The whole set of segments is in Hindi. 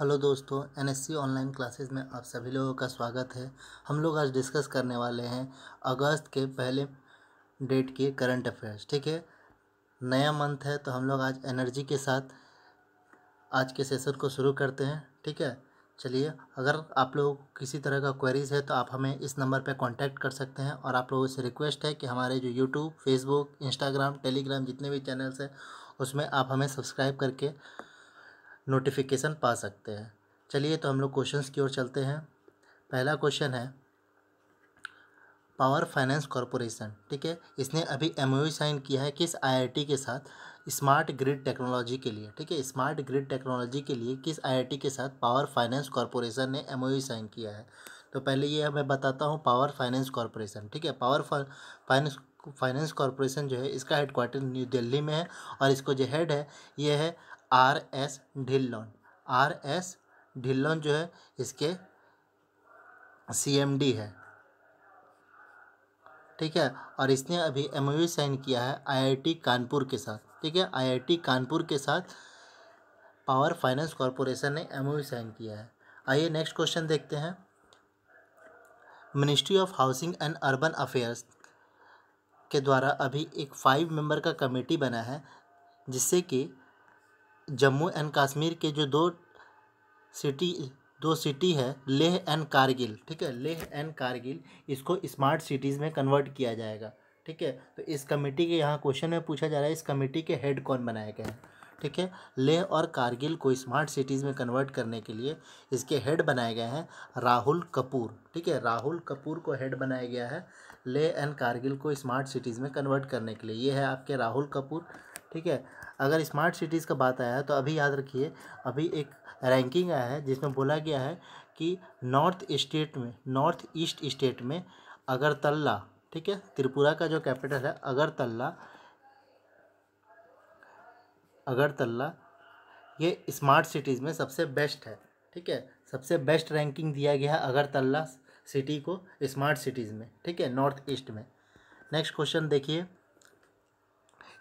हेलो दोस्तों एनएससी ऑनलाइन क्लासेस में आप सभी लोगों का स्वागत है हम लोग आज डिस्कस करने वाले हैं अगस्त के पहले डेट के करंट अफेयर्स ठीक है नया मंथ है तो हम लोग आज एनर्जी के साथ आज के सेशन को शुरू करते हैं ठीक है चलिए अगर आप लोग किसी तरह का क्वेरीज है तो आप हमें इस नंबर पर कॉन्टैक्ट कर सकते हैं और आप लोगों से रिक्वेस्ट है कि हमारे जो यूट्यूब फेसबुक इंस्टाग्राम टेलीग्राम जितने भी चैनल्स हैं उसमें आप हमें सब्सक्राइब करके नोटिफिकेशन पा सकते हैं चलिए तो हम लोग क्वेश्चंस की ओर चलते हैं पहला क्वेश्चन है पावर फाइनेंस कॉरपोरेशन ठीक है इसने अभी एम साइन किया है किस आईआईटी के साथ स्मार्ट ग्रिड टेक्नोलॉजी के लिए ठीक है स्मार्ट ग्रिड टेक्नोलॉजी के लिए किस आईआईटी के साथ पावर फाइनेंस कॉरपोरेशन ने एम साइन किया है तो पहले ये मैं बताता हूँ पावर फाइनेंस कॉरपोरेशन ठीक है पावर फाइनेंस फाइनेंस कॉरपोरेशन जो है इसका हेड क्वार्टर न्यू दिल्ली में है और इसको जो हेड है ये है R S Dhillon R S Dhillon जो है इसके सीएमडी है ठीक है और इसने अभी एम साइन किया है आईआईटी कानपुर के साथ ठीक है आईआईटी कानपुर के साथ पावर फाइनेंस कॉरपोरेशन ने एम साइन किया है आइए नेक्स्ट क्वेश्चन देखते हैं ministry of housing and urban affairs के द्वारा अभी एक फाइव मेंबर का कमेटी बना है जिससे कि जम्मू एंड कश्मीर के जो दो सिटी दो सिटी है लेह एंड कारगिल ठीक है लेह एंड कारगिल इसको स्मार्ट सिटीज़ में कन्वर्ट किया जाएगा ठीक है तो इस कमेटी के यहाँ क्वेश्चन में पूछा जा रहा है इस कमेटी के हेड कौन बनाए गए हैं ठीक है लेह और कारगिल को स्मार्ट सिटीज़ में कन्वर्ट करने के लिए इसके हेड बनाए गए हैं राहुल कपूर ठीक है राहुल कपूर को हेड बनाया गया है लेह एंड कारगिल को स्मार्ट सिटीज़ में कन्वर्ट करने के लिए ये है आपके राहुल कपूर ठीक है अगर स्मार्ट सिटीज़ का बात आया है तो अभी याद रखिए अभी एक रैंकिंग आया है जिसमें बोला गया है कि नॉर्थ स्टेट में नॉर्थ ईस्ट स्टेट में अगरतला ठीक है त्रिपुरा का जो कैपिटल है अगरतला अगरतला ये स्मार्ट सिटीज़ में सबसे बेस्ट है ठीक है सबसे बेस्ट रैंकिंग दिया गया है अगरतला सिटी को स्मार्ट सिटीज़ में ठीक है नॉर्थ ईस्ट में नेक्स्ट क्वेश्चन देखिए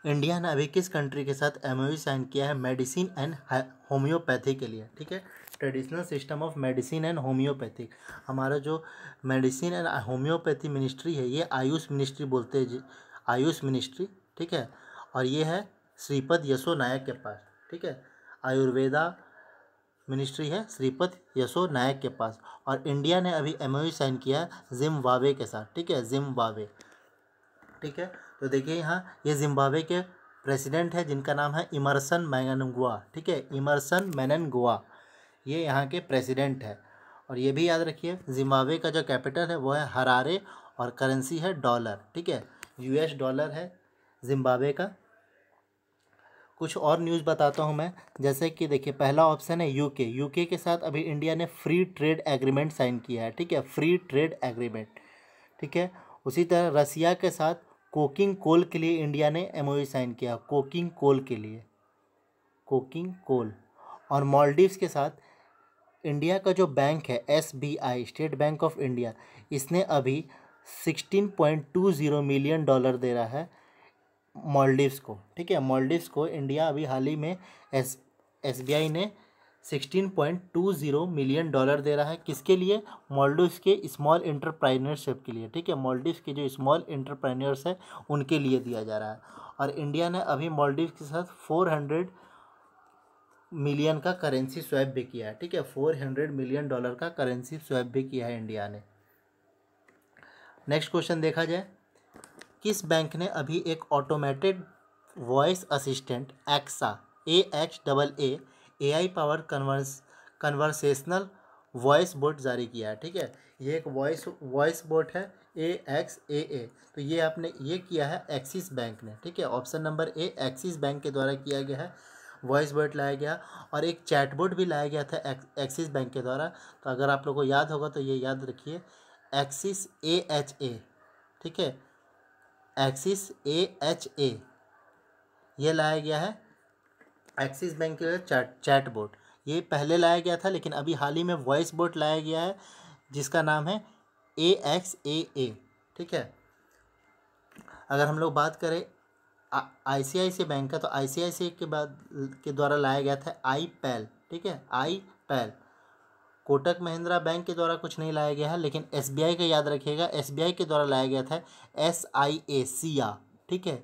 इंडिया ने अभी किस कंट्री के साथ एम साइन e किया है मेडिसिन एंड होम्योपैथी के लिए ठीक है traditional system of medicine and homoeopathy हमारा जो मेडिसिन एंड होम्योपैथी मिनिस्ट्री है ये आयुष मिनिस्ट्री बोलते हैं आयुष मिनिस्ट्री ठीक है और ये है श्रीपद यशो नायक के पास ठीक है आयुर्वेदा मिनिस्ट्री है श्रीपद यशो नायक के पास और इंडिया ने अभी एम साइन e किया है जिम वावे के साथ ठीक है जिम वावे ठीक है तो देखिए यहाँ ये जिम्बाब्वे के प्रेसिडेंट है जिनका नाम है इमरसन मैननगुआ ठीक है इमरसन मैननगुआ ये यहाँ के प्रेसिडेंट है और ये भी याद रखिए जिम्बाब्वे का जो कैपिटल है वो है हरारे और करेंसी है डॉलर ठीक है यूएस डॉलर है जिम्बाब्वे का कुछ और न्यूज़ बताता हूँ मैं जैसे कि देखिए पहला ऑप्शन है यूके यूके के साथ अभी इंडिया ने फ्री ट्रेड एग्रीमेंट साइन किया है ठीक है फ्री ट्रेड एग्रीमेंट ठीक है उसी तरह रसिया के साथ कोकिंग कोल के लिए इंडिया ने एम e साइन किया कोकिंग कोल के लिए कोकिंग कोल और मॉलडीव्स के साथ इंडिया का जो बैंक है S B I state bank of India इसने अभी sixteen point two zero million dollar दे रहा है मॉलडीव्स को ठीक है मॉलडीव्स को इंडिया अभी हाल ही में एस एस बी आई ने 16.20 मिलियन डॉलर दे रहा है किसके लिए मॉलडिव्स के स्मॉल इंटरप्राइनरशिप के लिए ठीक है मॉलडिव्स के जो स्मॉल इंटरप्राइनर्स हैं उनके लिए दिया जा रहा है और इंडिया ने अभी मॉलडिव के साथ फोर हंड्रेड मिलियन का करेंसी स्वैप भी किया है ठीक है फोर हंड्रेड मिलियन डॉलर का करेंसी स्वैप भी किया है इंडिया ने नेक्स्ट क्वेश्चन देखा जाए किस बैंक ने अभी एक automated voice assistant Axa A H double A AI power converse conversational voice bot जारी किया है ठीक है ये एक वॉइस वॉइस बोट है ए एक्स ए ए तो ये आपने ये किया है एक्सिस बैंक ने ठीक है option number A Axis bank के द्वारा किया गया है वॉइस बोट लाया गया और एक चैटबोट भी लाया गया था एक्सिस बैंक के द्वारा तो अगर आप लोग को याद होगा तो ये याद रखिए एक्सिस ए एच ए ठीक है एक्सिस ए एच ए ये लाया गया है एक्सिस बैंक के चैट चैट बोट ये पहले लाया गया था लेकिन अभी हाल ही में वॉइस बोट लाया गया है जिसका नाम है ए एक्स ए ए ठीक है अगर हम लोग बात करें आई सी आई सी बैंक का तो आई सी आई सी के बाद के द्वारा लाया गया था आई पैल ठीक है iPal Kotak Mahindra bank के द्वारा कुछ नहीं लाया गया है लेकिन एस बी आई का याद रखिएगा एस बी आई के द्वारा लाया गया था एस आई ए सिया ठीक है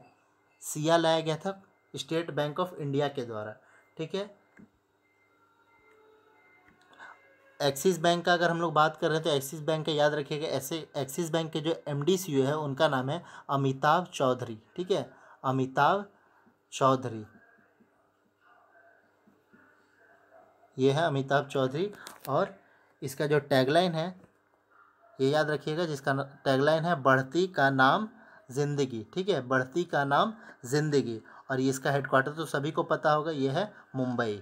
सिया लाया गया था स्टेट बैंक ऑफ इंडिया के द्वारा ठीक है एक्सिस बैंक का अगर हम लोग बात कर रहे हैं तो एक्सिस बैंक का याद रखिएगा ऐसे एक्सिस बैंक के जो एम डी सी है उनका नाम है अमिताभ चौधरी ठीक है अमिताभ चौधरी ये है अमिताभ चौधरी और इसका जो टैगलाइन है ये याद रखिएगा जिसका टैगलाइन है बढ़ती का नाम ज़िंदगी ठीक है बढ़ती का नाम ज़िंदगी और ये इसका हेडक्वार्टर तो सभी को पता होगा ये है मुंबई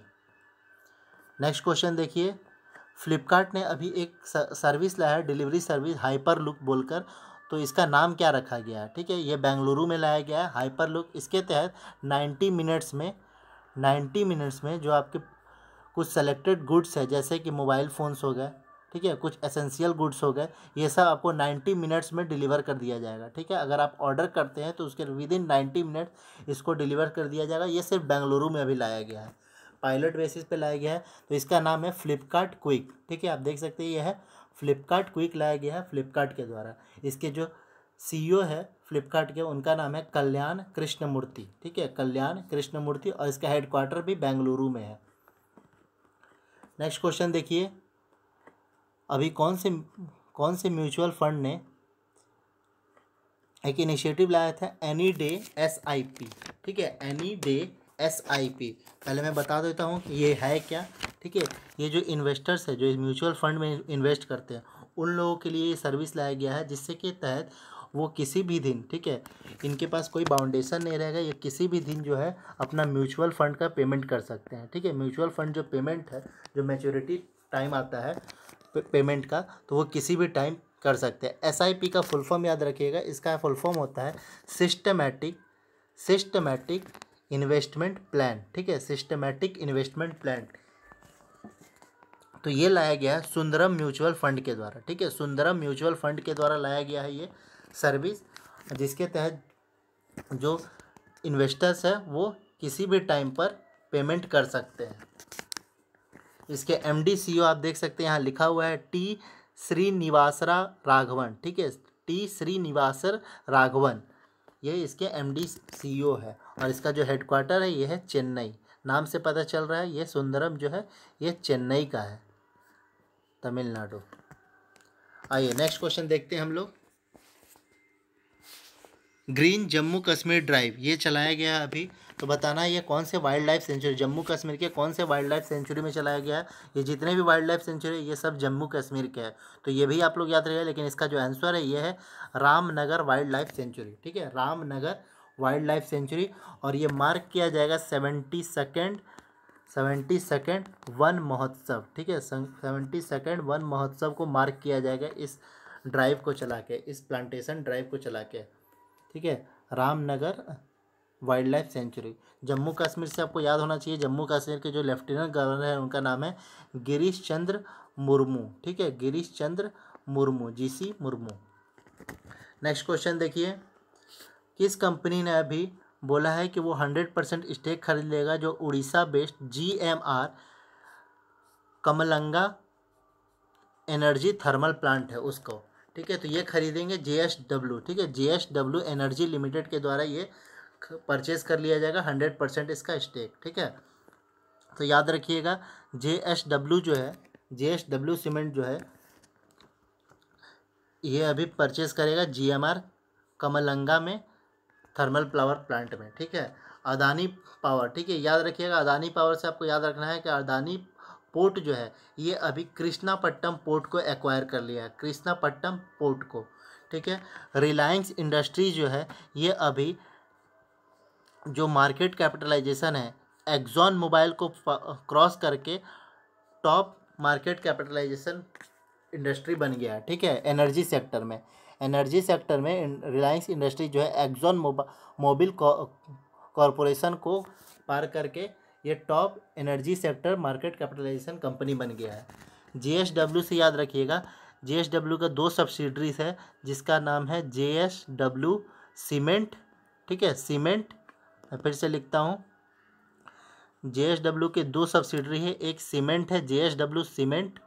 नेक्स्ट क्वेश्चन देखिए फ्लिपकार्ट ने अभी एक सर्विस लाया है डिलीवरी सर्विस हाइपर लुक बोलकर तो इसका नाम क्या रखा गया है ठीक है ये बेंगलुरु में लाया गया है हाइपर लुक इसके तहत नाइन्टी मिनट्स में नाइन्टी मिनट्स में जो आपके कुछ सेलेक्टेड गुड्स है जैसे कि मोबाइल फ़ोन्स हो गए ठीक है कुछ एसेंशियल गुड्स हो गए ये सब आपको नाइन्टी मिनट्स में डिलीवर कर दिया जाएगा ठीक है अगर आप ऑर्डर करते हैं तो उसके विद इन नाइन्टी मिनट्स इसको डिलीवर कर दिया जाएगा ये सिर्फ बेंगलुरु में अभी लाया गया है पायलट बेसिस पे लाया गया है तो इसका नाम है फ्लिपकार्ट क्विक ठीक है आप देख सकते हैं ये है फ्लिपकार्ट क्विक लाया गया है फ्लिपकार्ट के द्वारा इसके जो सी है फ्लिपकार्ट के उनका नाम है कल्याण कृष्णमूर्ति ठीक है कल्याण कृष्णमूर्ति और इसका हेडक्वार्टर भी बेंगलुरु में है नेक्स्ट क्वेश्चन देखिए अभी कौन से कौन से म्यूचुअल फंड ने एक इनिशिएटिव लाया था any day S I P ठीक है any day S I P पहले मैं बता देता हूँ कि ये है क्या ठीक है ये जो इन्वेस्टर्स है जो म्यूचुअल फंड में इन्वेस्ट करते हैं उन लोगों के लिए ये सर्विस लाया गया है जिससे के तहत वो किसी भी दिन ठीक है इनके पास कोई बाउंडेशन नहीं रहेगा ये किसी भी दिन जो है अपना म्यूचुअल फंड का पेमेंट कर सकते हैं ठीक है म्यूचुअल फंड जो पेमेंट है जो मेचोरिटी टाइम आता है पेमेंट का तो वो किसी भी टाइम कर सकते हैं एस आई पी का फुल फॉर्म याद रखिएगा इसका फुल फॉर्म होता है सिस्टमेटिक सिस्टमेटिक इन्वेस्टमेंट प्लान ठीक है सिस्टमेटिक इन्वेस्टमेंट प्लान तो ये लाया गया है सुंदरम म्यूचुअल फंड के द्वारा ठीक है सुंदरम म्यूचुअल फंड के द्वारा लाया गया है ये सर्विस जिसके तहत जो इन्वेस्टर्स है वो किसी भी टाइम पर पेमेंट कर सकते हैं इसके एम डी सी ओ आप देख सकते हैं यहाँ लिखा हुआ है टी श्रीनिवासरा राघवन ठीक है टी श्रीनिवासर राघवन ये इसके एम डी सी ओ है और इसका जो हेडक्वार्टर है ये है चेन्नई नाम से पता चल रहा है ये सुंदरम जो है ये चेन्नई का है तमिलनाडु आइए नेक्स्ट क्वेश्चन देखते हैं हम लोग ग्रीन जम्मू कश्मीर ड्राइव ये चलाया गया है अभी तो बताना ये कौन से wildlife sanctuary Jammu Kashmir के कौन से वाइल्ड लाइफ सेंचुरी में चलाया गया है ये जितने भी वाइल्ड लाइफ सेंचुरी ये सब जम्मू कश्मीर के है तो ये भी आप लोग याद रहेगा लेकिन इसका जो आंसर है ये है रामनगर वाइल्ड लाइफ सेंचुरी ठीक है रामनगर वाइल्ड लाइफ सेंचुरी और ये मार्क किया जाएगा seventy second seventy second Van Mahotsav ठीक है सेवेंटी सेकेंड वन महोत्सव को मार्क किया जाएगा इस ड्राइव को चला के इस प्लांटेशन ड्राइव को चला के ठीक है Ramnagar wildlife sanctuary Jammu Kashmir से आपको याद होना चाहिए जम्मू कश्मीर के जो लेफ्टिनेंट गवर्नर हैं उनका नाम है गिरीश चंद्र मुर्मू ठीक है Girish Chandra Murmu GC Murmu next question देखिए किस कंपनी ने अभी बोला है कि वो हंड्रेड परसेंट स्टेक खरीद लेगा जो Orissa based G M R Kamalanga energy thermal plant है उसको ठीक है तो ये खरीदेंगे जे एस डब्ल्यू ठीक है J S W energy limited के द्वारा ये परचेज कर लिया जाएगा हंड्रेड परसेंट इसका स्टेक ठीक है तो याद रखिएगा जे एस डब्ल्यू जो है जे एस डब्ल्यू सीमेंट जो है ये अभी परचेज करेगा जी एम आर कमलंगा में थर्मल पावर प्लांट में ठीक है अदानी पावर ठीक है याद रखिएगा अदानी पावर से आपको याद रखना है कि अदानी पोर्ट जो है ये अभी कृष्णापट्टम पोर्ट को एक्वायर कर लिया है कृष्णापट्टम पोर्ट को ठीक है रिलायंस इंडस्ट्री जो है ये अभी जो मार्केट कैपिटलाइजेशन है एग्जॉन मोबाइल को क्रॉस करके टॉप मार्केट कैपिटलाइजेशन इंडस्ट्री बन गया है ठीक है एनर्जी सेक्टर में एनर्जी सेक्टर में रिलायंस इंडस्ट्री जो है एग्जॉन मोबा मोबिल कॉरपोरेशन को पार करके ये top energy sector market capitalisation company बन गया है जे से याद रखिएगा जे का दो सब्सिडरीज है जिसका नाम है जे सीमेंट ठीक है सीमेंट मैं फिर से लिखता हूँ जे के दो सब्सिडरी है एक सीमेंट है जे सीमेंट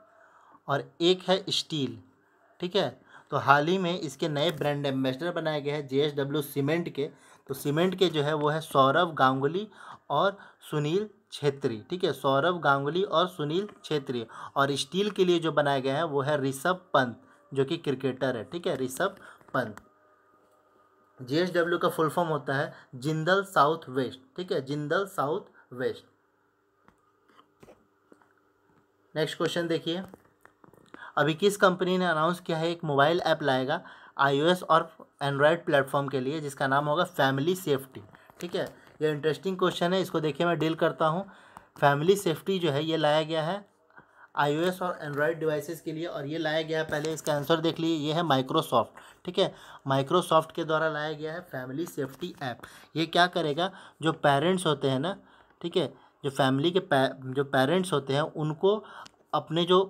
और एक है स्टील ठीक है तो हाल ही में इसके नए ब्रांड एम्बेसडर बनाए गए हैं जे सीमेंट के तो सीमेंट के जो है वो है सौरभ गांगुली और सुनील छेत्री ठीक है सौरभ गांगुली और सुनील छेत्री और स्टील के लिए जो बनाए गए हैं वो है ऋषभ पंत जो कि क्रिकेटर है ठीक है ऋषभ पंत जीएसडब्ल्यू का फुल फॉर्म होता है जिंदल साउथ वेस्ट ठीक है Jindal south west next question देखिए अभी किस कंपनी ने अनाउंस किया है एक मोबाइल ऐप लाएगा आईओएस और एंड्रॉयड प्लेटफॉर्म के लिए जिसका नाम होगा फैमिली सेफ्टी ठीक है ये इंटरेस्टिंग क्वेश्चन है इसको देखिए मैं डील करता हूँ फैमिली सेफ्टी जो है ये लाया गया है आईओएस और एंड्रॉयड डिवाइसेस के लिए और ये लाया गया है पहले इसका आंसर देख लीजिए ये है माइक्रोसॉफ्ट ठीक है माइक्रोसॉफ्ट के द्वारा लाया गया है फैमिली सेफ्टी ऐप ये क्या करेगा जो पेरेंट्स होते हैं ना ठीक है जो फैमिली के जो पेरेंट्स होते हैं उनको अपने जो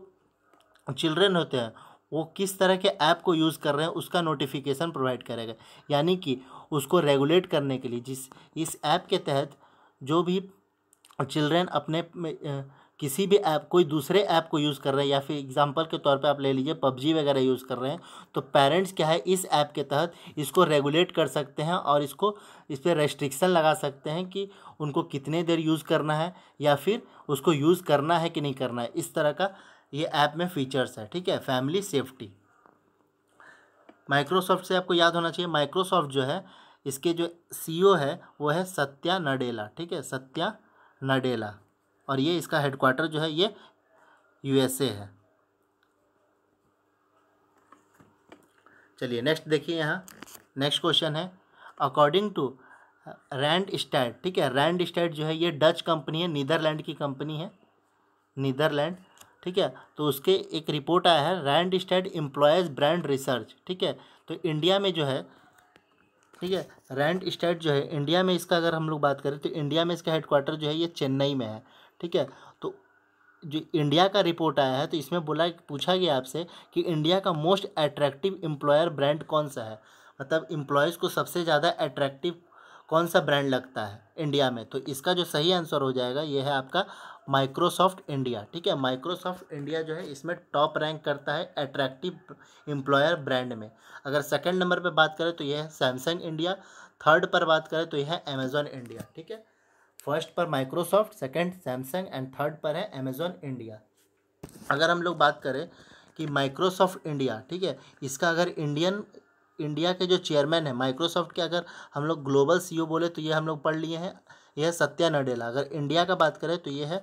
चिल्ड्रेन होते हैं वो किस तरह के ऐप को यूज़ कर रहे हैं उसका नोटिफिकेशन प्रोवाइड करेगा यानी कि उसको रेगुलेट करने के लिए जिस इस ऐप के तहत जो भी चिल्ड्रेन अपने किसी भी ऐप कोई दूसरे ऐप को यूज़ कर रहे हैं या फिर एग्जांपल के तौर पे आप ले लीजिए पबजी वगैरह यूज़ कर रहे हैं तो पेरेंट्स क्या है इस ऐप के तहत इसको रेगुलेट कर सकते हैं और इसको इस पर रेस्ट्रिक्शन लगा सकते हैं कि उनको कितने देर यूज़ करना है या फिर उसको यूज़ करना है कि नहीं करना है इस तरह का ये ऐप में फीचर्स है ठीक है फैमिली सेफ्टी माइक्रोसॉफ्ट से आपको याद होना चाहिए माइक्रोसॉफ्ट जो है इसके जो सीईओ है वो है सत्या नडेला ठीक है सत्या नडेला और ये इसका हेडक्वार्टर जो है ये यूएसए है चलिए नेक्स्ट देखिए यहाँ नेक्स्ट क्वेश्चन है अकॉर्डिंग टू रैंड स्टैट ठीक है रैंड स्टैट जो है ये डच कंपनी है नीदरलैंड की कंपनी है नीदरलैंड ठीक है तो उसके एक रिपोर्ट आया है Randstad employees brand research ठीक है तो इंडिया में जो है ठीक है रैंड स्टेट जो है इंडिया में इसका अगर हम लोग बात करें तो इंडिया में इसका हेडक्वार्टर जो है ये चेन्नई में है ठीक है तो जो इंडिया का रिपोर्ट आया है तो इसमें बोला पूछा गया आपसे कि इंडिया का मोस्ट अट्रैक्टिव एम्प्लॉयर ब्रांड कौन सा है मतलब एम्प्लॉयज़ को सबसे ज़्यादा अट्रैक्टिव कौन सा ब्रांड लगता है इंडिया में तो इसका जो सही आंसर हो जाएगा ये है आपका माइक्रोसॉफ्ट इंडिया ठीक है माइक्रोसॉफ्ट इंडिया जो है इसमें टॉप रैंक करता है अट्रैक्टिव एम्प्लॉयर ब्रांड में अगर सेकंड नंबर पे बात करें तो यह है सैमसंग इंडिया थर्ड पर बात करें तो यह है अमेजॉन इंडिया ठीक है फर्स्ट पर Microsoft second Samsung and third पर है अमेजॉन इंडिया अगर हम लोग बात करें कि माइक्रोसॉफ्ट इंडिया ठीक है इसका अगर इंडियन इंडिया के जो चेयरमैन है माइक्रोसॉफ्ट के अगर हम लोग ग्लोबल सीईओ बोले तो ये हम लोग पढ़ लिए हैं यह है सत्या नडेला अगर इंडिया का बात करें तो ये है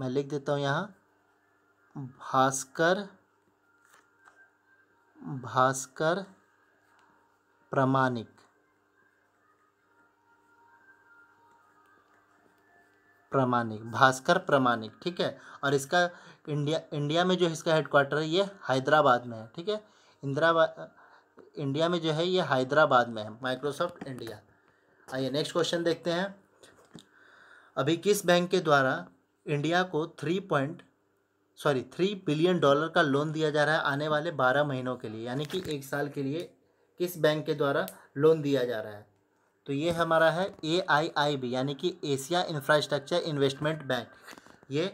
मैं लिख देता हूँ यहाँ भास्कर भास्कर प्रमाणिक प्रमाणिक भास्कर प्रमाणिक ठीक है और इसका इंडिया इंडिया में जो इसका हेडक्वार्टर है ये हैदराबाद में है ठीक है इंदिराबाद इंडिया में जो है ये हैदराबाद में है माइक्रोसॉफ्ट इंडिया आइए नेक्स्ट क्वेश्चन देखते हैं अभी किस बैंक के द्वारा इंडिया को three point sorry three billion dollar का लोन दिया जा रहा है आने वाले बारह महीनों के लिए यानी कि एक साल के लिए किस बैंक के द्वारा लोन दिया जा रहा है तो ये हमारा है ए आई आई बी यानी कि एशिया इंफ्रास्ट्रक्चर इन्वेस्टमेंट बैंक ये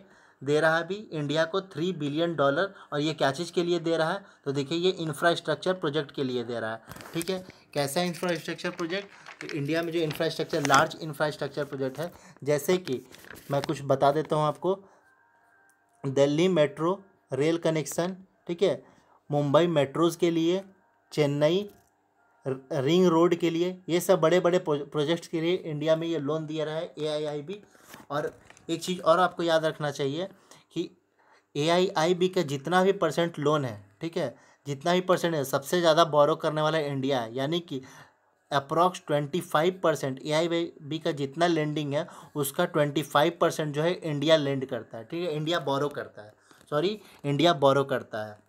दे रहा है अभी इंडिया को थ्री बिलियन डॉलर और ये क्या चीज़ के लिए दे रहा है तो देखिए ये इंफ्रास्ट्रक्चर प्रोजेक्ट के लिए दे रहा है ठीक है कैसा इंफ्रास्ट्रक्चर प्रोजेक्ट तो इंडिया में जो इंफ्रास्ट्रक्चर लार्ज इंफ्रास्ट्रक्चर प्रोजेक्ट है जैसे कि मैं कुछ बता देता हूँ आपको दिल्ली मेट्रो रेल कनेक्शन ठीक है मुंबई मेट्रोज़ के लिए चेन्नई रिंग रोड के लिए ये सब बड़े बड़े प्रोजेक्ट्स के लिए इंडिया में ये लोन दिया रहा है ए और एक चीज़ और आपको याद रखना चाहिए कि ए आई आई बी का जितना भी परसेंट लोन है ठीक है जितना भी परसेंट है सबसे ज़्यादा बोरो करने वाला इंडिया है यानी कि approx twenty five percent A I B का जितना लेंडिंग है उसका ट्वेंटी फाइव परसेंट जो है इंडिया लेंड करता है ठीक है इंडिया बोरो करता है सॉरी इंडिया बोरो करता है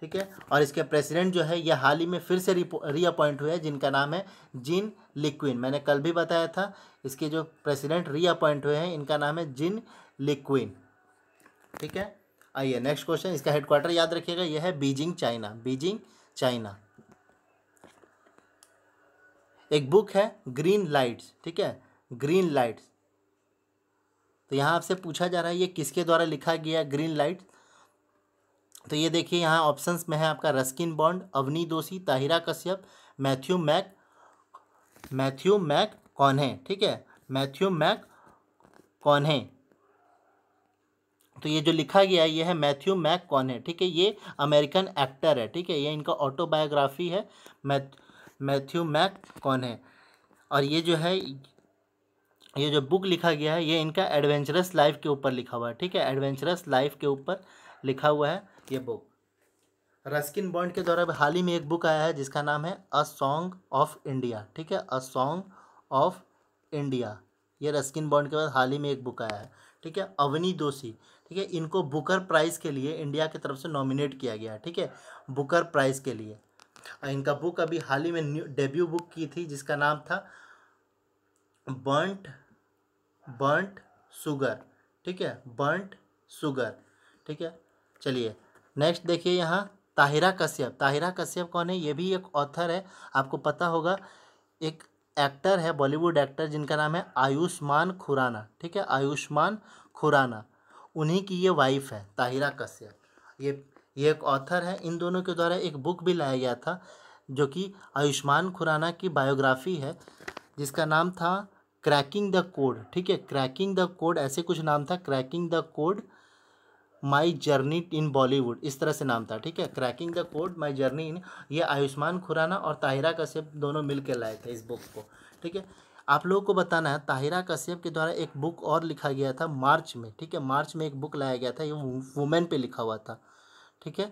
ठीक है और इसके प्रेसिडेंट जो है यह हाल ही में फिर से रीअपॉइंट हुए हैं जिनका नाम है जिन लिक्विन मैंने कल भी बताया था इसके जो प्रेसिडेंट रीअपॉइंट हुए हैं इनका नाम है जिन लिक्विन ठीक है आइए नेक्स्ट क्वेश्चन इसका हेडक्वार्टर याद रखिएगा यह है बीजिंग चाइना बीजिंग चाइना एक बुक है ग्रीन लाइट्स ठीक है ग्रीन लाइट्स तो यहाँ आपसे पूछा जा रहा है ये किसके द्वारा लिखा गया ग्रीन लाइट तो ये देखिए यहाँ ऑप्शंस में है आपका Ruskin Bond Avni Doshi Tahira Kashyap Matthew Mac Matthew Mac कौन है ठीक है मैथ्यू मैक कौन है तो ये जो लिखा गया है ये है मैथ्यू मैक कौन है ठीक है ये अमेरिकन एक्टर है ठीक है ये इनका ऑटोबायोग्राफी है मैथ मैथ्यू मैक कौन है और ये जो है ये जो बुक लिखा गया है ये इनका एडवेंचरस लाइफ के ऊपर लिखा हुआ है ठीक है एडवेंचरस लाइफ के ऊपर लिखा हुआ है ये बुक रस्किन बॉन्ड के द्वारा हाल ही में एक बुक आया है जिसका नाम है अ सॉन्ग ऑफ इंडिया ठीक है अ सॉन्ग ऑफ इंडिया ये रस्किन बॉन्ड के बाद हाल ही में एक बुक आया है ठीक है अवनी दोषी ठीक है इनको बुकर प्राइज़ के लिए इंडिया की तरफ से नॉमिनेट किया गया ठीक है बुकर प्राइज़ के लिए और इनका बुक अभी हाल ही में डेब्यू बुक की थी जिसका नाम था बंट बंट सुगर ठीक है बंट सुगर ठीक है चलिए नेक्स्ट देखिए यहाँ ताहिरा कश्यप ताहिरा कश्यप कौन है ये भी एक ऑथर है आपको पता होगा एक एक्टर है बॉलीवुड एक्टर जिनका नाम है आयुष्मान खुराना ठीक है आयुष्मान खुराना उन्हीं की ये वाइफ है ताहिरा कश्यप ये ये एक ऑथर है इन दोनों के द्वारा एक बुक भी लाया गया था जो कि आयुष्मान खुराना की बायोग्राफी है जिसका नाम था क्रैकिंग द कोड ठीक है क्रैकिंग द कोड ऐसे कुछ नाम था cracking the code my journey in Bollywood इस तरह से नाम था ठीक है cracking the code my journey in ये आयुष्मान खुराना और ताहिरा कश्यप दोनों मिल के लाए थे इस बुक को ठीक है आप लोगों को बताना है ताहिरा कश्यप के द्वारा एक बुक और लिखा गया था मार्च में ठीक है मार्च में एक बुक लाया गया था ये वुमेन पे लिखा हुआ था ठीक है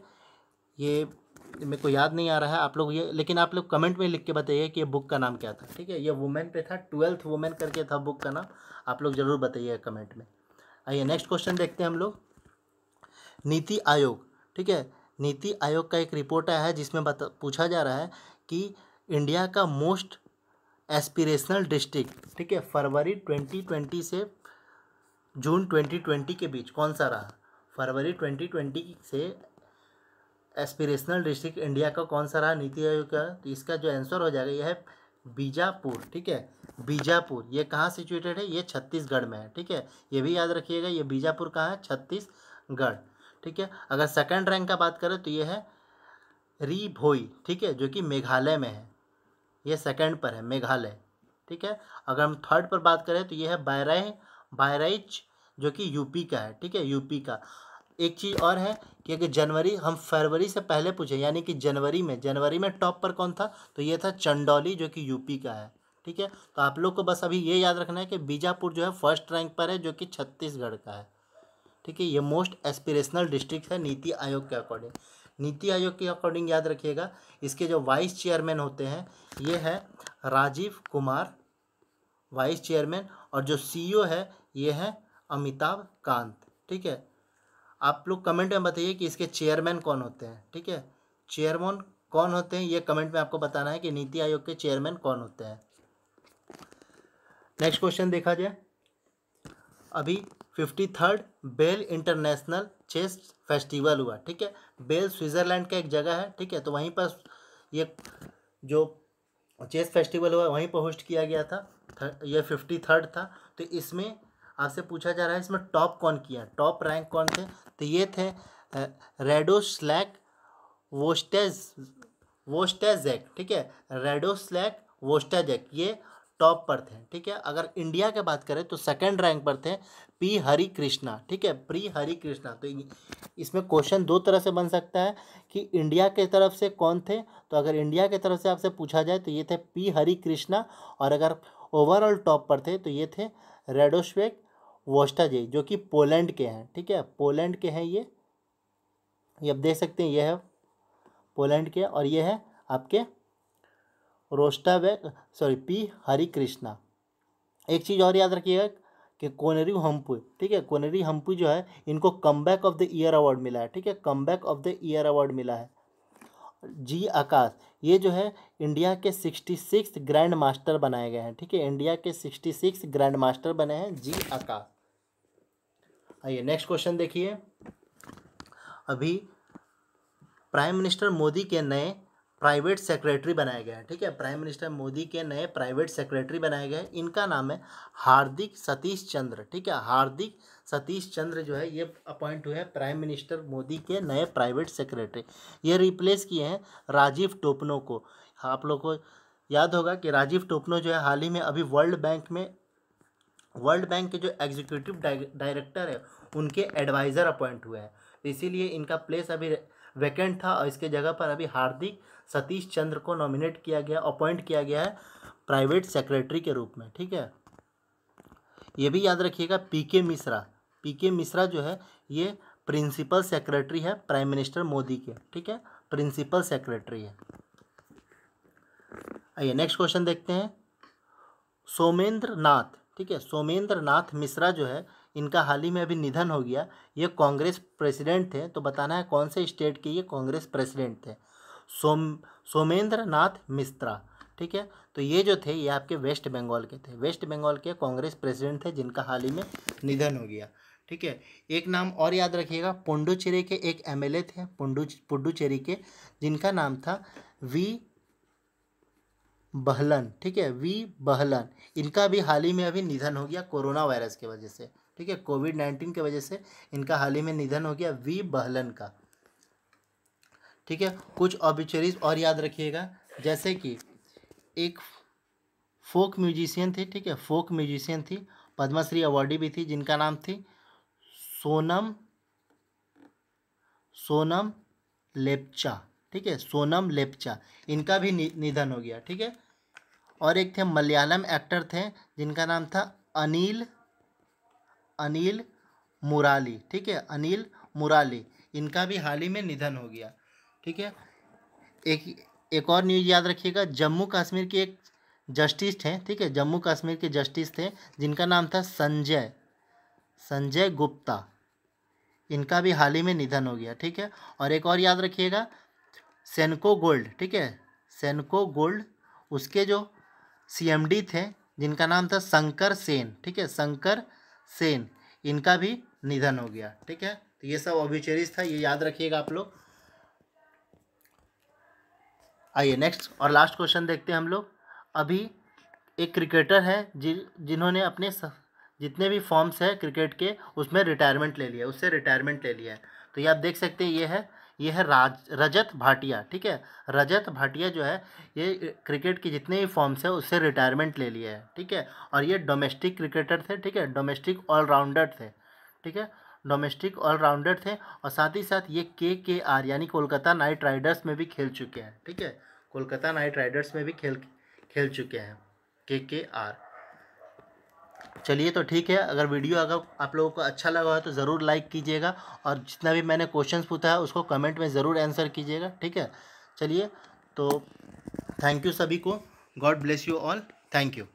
ये मेरे को याद नहीं आ रहा है आप लोग ये लेकिन आप लोग कमेंट में लिख के बताइए कि ये बुक का नाम क्या था ठीक है ये वुमेन पे था ट्वेल्थ वुमेन करके था बुक का नाम आप लोग ज़रूर बताइए कमेंट में आइए नेक्स्ट क्वेश्चन देखते हैं हम लोग नीति आयोग ठीक है नीति आयोग का एक रिपोर्ट आया है जिसमें बता पूछा जा रहा है कि इंडिया का मोस्ट एस्पिरेशनल डिस्ट्रिक्ट ठीक है फरवरी ट्वेंटी ट्वेंटी से जून ट्वेंटी ट्वेंटी के बीच कौन सा रहा फरवरी ट्वेंटी ट्वेंटी से एस्पिरेशनल डिस्ट्रिक्ट इंडिया का कौन सा रहा नीति आयोग का तो इसका जो आंसर हो जाएगा यह है बीजापुर ठीक है बीजापुर ये कहाँ सिचुएटेड है ये छत्तीसगढ़ में है ठीक है ये भी याद रखिएगा ये बीजापुर कहाँ है छत्तीसगढ़ ठीक है अगर सेकंड रैंक का बात करें तो ये है री भोई ठीक है जो कि मेघालय में है ये सेकंड पर है मेघालय ठीक है अगर हम थर्ड पर बात करें तो ये है बायराई बायराइच जो कि यूपी का है ठीक है यूपी का एक चीज़ और है कि अगर जनवरी हम फरवरी से पहले पूछे यानी कि जनवरी में जनवरी में टॉप पर कौन था तो ये था चंडौली जो कि यूपी का है ठीक है तो आप लोग को बस अभी ये याद रखना है कि बीजापुर जो है फर्स्ट रैंक पर है जो कि छत्तीसगढ़ का है ठीक है ये मोस्ट एस्पिरेशनल डिस्ट्रिक्ट है नीति आयोग के अकॉर्डिंग नीति आयोग के अकॉर्डिंग याद रखिएगा इसके जो वाइस चेयरमैन होते हैं ये है राजीव कुमार वाइस चेयरमैन और जो सीईओ e है ये है अमिताभ कांत ठीक है आप लोग कमेंट में बताइए कि इसके चेयरमैन कौन होते हैं ठीक है चेयरमैन कौन होते हैं ये कमेंट में आपको बताना है कि नीति आयोग के चेयरमैन कौन होते हैं नेक्स्ट क्वेश्चन देखा जाए अभी fifty third Biel international chess festival हुआ ठीक है बेल स्विट्ज़रलैंड का एक जगह है ठीक है तो वहीं पर ये जो चेस फेस्टिवल हुआ वहीं पर होस्ट किया गया था यह ये फिफ्टी थर्ड था तो इसमें आपसे पूछा जा रहा है इसमें टॉप कौन किया टॉप रैंक कौन थे तो ये थे रेडो स्लैक वोस्टेज वोस्टेजैक ठीक है रेडो स्लैक वोस्टेजैक ये टॉप पर थे ठीक है अगर इंडिया के बात करें तो सेकंड रैंक पर थे पी हरी कृष्णा ठीक है प्री हरी कृष्णा तो इसमें क्वेश्चन दो तरह से बन सकता है कि इंडिया के तरफ से कौन थे तो अगर इंडिया के तरफ से आपसे पूछा जाए तो ये थे पी हरी कृष्णा और अगर ओवरऑल टॉप पर थे तो ये थे रेडोश्वेक वोस्टाजे जो कि पोलैंड के हैं ठीक है पोलैंड के हैं ये ये आप देख सकते हैं ये है पोलैंड के और ये है आपके रोस्टा बैग सॉरी पी हरी कृष्णा एक चीज़ और याद रखिएगा कि कोनेरी हम्पु ठीक है कोनेरी हम्पु जो है इनको comeback of the year award मिला है ठीक है comeback of the year award मिला है जी आकाश ये जो है इंडिया के सिक्सटी सिक्स ग्रैंड मास्टर बनाए गए हैं ठीक है इंडिया के सिक्सटी सिक्स ग्रैंड मास्टर बने हैं जी आकाश आइए नेक्स्ट क्वेश्चन देखिए अभी प्राइम मिनिस्टर मोदी के नए प्राइवेट सेक्रेटरी बनाए गए हैं ठीक है प्राइम मिनिस्टर मोदी के नए प्राइवेट सेक्रेटरी बनाए गए हैं इनका नाम है हार्दिक सतीश चंद्र ठीक है हार्दिक सतीश चंद्र जो है ये अपॉइंट हुए हैं प्राइम मिनिस्टर मोदी के नए प्राइवेट सेक्रेटरी ये रिप्लेस किए हैं राजीव टोपनो को आप लोग को याद होगा कि राजीव टोपनो जो है हाल ही में अभी वर्ल्ड बैंक में वर्ल्ड बैंक के जो एग्जीक्यूटिव डायरेक्टर है उनके एडवाइज़र अपॉइंट हुए हैं इसीलिए इनका प्लेस अभी वैकेंट था और इसके जगह पर अभी हार्दिक सतीश चंद्र को नॉमिनेट किया गया अपॉइंट किया गया है प्राइवेट सेक्रेटरी के रूप में ठीक है ये भी याद रखिएगा पीके मिश्रा पीके मिश्रा जो है ये प्रिंसिपल सेक्रेटरी है प्राइम मिनिस्टर मोदी के ठीक है प्रिंसिपल सेक्रेटरी है आइए नेक्स्ट क्वेश्चन देखते हैं सोमेंद्र नाथ ठीक है सोमेंद्र नाथ मिश्रा जो है इनका हाल ही में अभी निधन हो गया ये कांग्रेस प्रेसिडेंट थे तो बताना है कौन से स्टेट के ये कांग्रेस प्रेसिडेंट थे सोम सोमेंद्र नाथ मिश्रा ठीक है तो ये जो थे ये आपके वेस्ट बंगाल के थे वेस्ट बंगाल के कांग्रेस प्रेसिडेंट थे जिनका हाल ही में निधन हो गया ठीक है एक नाम और याद रखिएगा पुंडुचेरी के एक एमएलए थे पुंडु पुडुचेरी के जिनका नाम था वी बहलन ठीक है वी बहलन इनका भी हाल ही में अभी निधन हो गया कोरोना वायरस की वजह से ठीक है कोविड नाइन्टीन की वजह से इनका हाल ही में निधन हो गया वी बहलन का ठीक है कुछ ऑबिचरीज और याद रखिएगा जैसे कि एक फोक म्यूजिशियन थी ठीक है फोक म्यूजिशियन थी पद्मश्री अवार्डी भी थी जिनका नाम थी सोनम सोनम लेपचा ठीक है सोनम लेपचा इनका भी नि, निधन हो गया ठीक है और एक थे मलयालम एक्टर थे जिनका नाम था अनिल अनिल मुराली ठीक है अनिल मुराली इनका भी हाल ही में निधन हो गया ठीक है एक एक और न्यूज़ याद रखिएगा जम्मू कश्मीर के एक जस्टिस थे ठीक है जम्मू कश्मीर के जस्टिस थे जिनका नाम था संजय संजय गुप्ता इनका भी हाल ही में निधन हो गया ठीक है और एक और याद रखिएगा सेनको गोल्ड ठीक है सेनको गोल्ड उसके जो सीएमडी थे जिनका नाम था शंकर सेन ठीक है शंकर सेन इनका भी निधन हो गया ठीक है तो ये सब ऑबिचरीज था ये याद रखिएगा आप लोग आइए नेक्स्ट और लास्ट क्वेश्चन देखते हैं हम लोग अभी एक क्रिकेटर है जि जिन्होंने अपने स, जितने भी फॉर्म्स हैं क्रिकेट के उसमें रिटायरमेंट ले लिया उससे रिटायरमेंट ले लिया है तो ये आप देख सकते हैं ये है ये है राज रजत भाटिया ठीक है रजत भाटिया जो है ये क्रिकेट की जितने भी फॉर्म्स है उससे रिटायरमेंट ले लिया है ठीक है और ये डोमेस्टिक क्रिकेटर थे ठीक है डोमेस्टिक ऑलराउंडर थे ठीक है डोमेस्टिक ऑलराउंडर थे और साथ ही साथ ये के के आर यानी कोलकाता नाइट राइडर्स में भी खेल चुके हैं ठीक है कोलकाता नाइट राइडर्स में भी खेल खेल चुके हैं के के आर चलिए तो ठीक है अगर वीडियो अगर आप लोगों को अच्छा लगा हो तो ज़रूर लाइक कीजिएगा और जितना भी मैंने क्वेश्चन पूछा है उसको कमेंट में ज़रूर आंसर कीजिएगा ठीक है चलिए तो थैंक यू सभी को God bless you all thank you